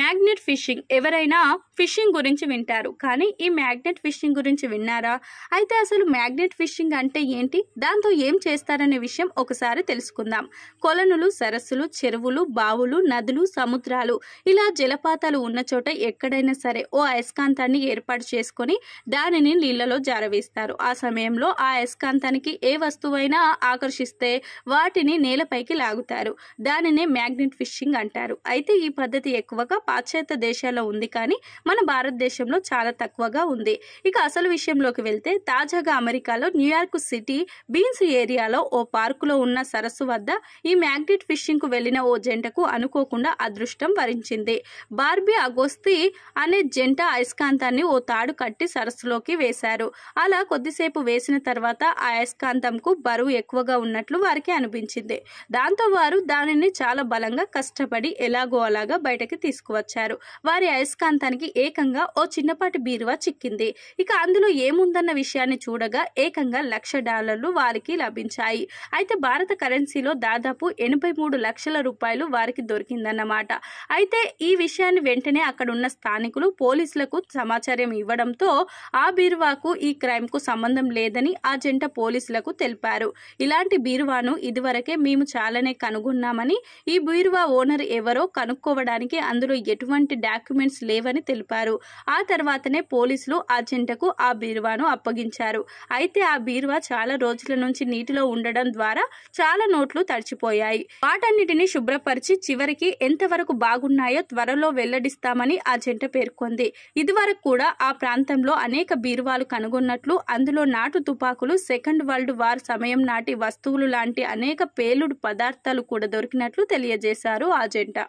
magnet fishing ఎవరైనా fishing గురించి వింటారు కానీ ఈ మ్యాగ్నెట్ ఫిషింగ్ గురించి విన్నారా అయితే అసలు మ్యాగ్నెట్ ఫిషింగ్ అంటే ఏంటి దాంతో ఏం చేస్తారనే విషయం ఒకసారి తెలుసుకుందాం కొలనులు సరస్సులు చెరువులు బావులు నదులు సముద్రాలు ఇలా జలపాతాలు ఉన్న చోట ఎక్కడైనా సరే ఓ అయస్కాంతాన్ని ఏర్పాటు చేసుకొని దానిని నీళ్లలో జారవేస్తారు ఆ సమయంలో ఆ అయస్కాంతానికి ఏ వస్తువైనా ఆకర్షిస్తే వాటిని నేలపైకి లాగుతారు దానినే మ్యాగ్నెట్ ఫిషింగ్ అంటారు అయితే ఈ పద్ధతి ఎక్కువగా పాశ్చాత్య దేశాల్లో ఉంది కానీ మన భారతదేశంలో చాలా తక్కువగా ఉంది ఇక అసలు విషయంలోకి వెళ్తే తాజాగా అమెరికాలో న్యూయార్క్ సిటీ బీన్స్ ఏరియాలో ఓ పార్కులో ఉన్న సరస్సు వద్ద ఈ మ్యాగ్నెట్ ఫిషింగ్కు వెళ్లిన ఓ జంటకు అనుకోకుండా అదృష్టం వరించింది బార్బీ అగోస్తి అనే జంట అయస్కాంతాన్ని ఓ తాడు కట్టి సరస్సులోకి వేశారు అలా కొద్దిసేపు వేసిన తర్వాత ఆ అయస్కాంతంకు బరువు ఎక్కువగా ఉన్నట్లు వారికి అనిపించింది దాంతో వారు దానిని చాలా బలంగా కష్టపడి ఎలాగో అలాగా బయటకి తీసుకు తీసుకువచ్చారు వారి అయస్కాంతానికి ఏకంగా ఓ చిన్నపాటి బీరువా చిక్కింది ఇక అందులో ఏముందన్న విషయాన్ని చూడగా ఏకంగా లక్ష డాలర్లు వారికి లభించాయి అయితే భారత కరెన్సీలో దాదాపు ఎనభై మూడు లక్షల రూపాయలు వారికి దొరికిందన్నమాట అయితే ఈ విషయాన్ని వెంటనే అక్కడ ఉన్న స్థానికులు పోలీసులకు సమాచారం ఇవ్వడంతో ఆ బీరువాకు ఈ క్రైమ్ కు సంబంధం లేదని ఆ జంట పోలీసులకు తెలిపారు ఇలాంటి బీరువాను ఇదివరకే మేము చాలానే కనుగొన్నామని ఈ బీరువా ఓనర్ ఎవరో కనుక్కోవడానికి అందులో ఎటువంటి డాక్యుమెంట్స్ లేవని తెలిపారు ఆ తర్వాతనే పోలీసులు ఆ జంటకు ఆ బీరువాను అప్పగించారు అయితే ఆ బీరువా చాలా రోజుల నుంచి నీటిలో ఉండడం ద్వారా చాలా నోట్లు తడిచిపోయాయి వాటన్నిటిని శుభ్రపరిచి చివరికి ఎంతవరకు బాగున్నాయో త్వరలో వెల్లడిస్తామని ఆ జంట పేర్కొంది ఇదివరకు కూడా ఆ ప్రాంతంలో అనేక బీరువాలు కనుగొన్నట్లు అందులో నాటు తుపాకులు సెకండ్ వరల్డ్ వార్ సమయం నాటి వస్తువులు లాంటి అనేక పేలుడు పదార్థాలు కూడా దొరికినట్లు తెలియజేశారు ఆ జంట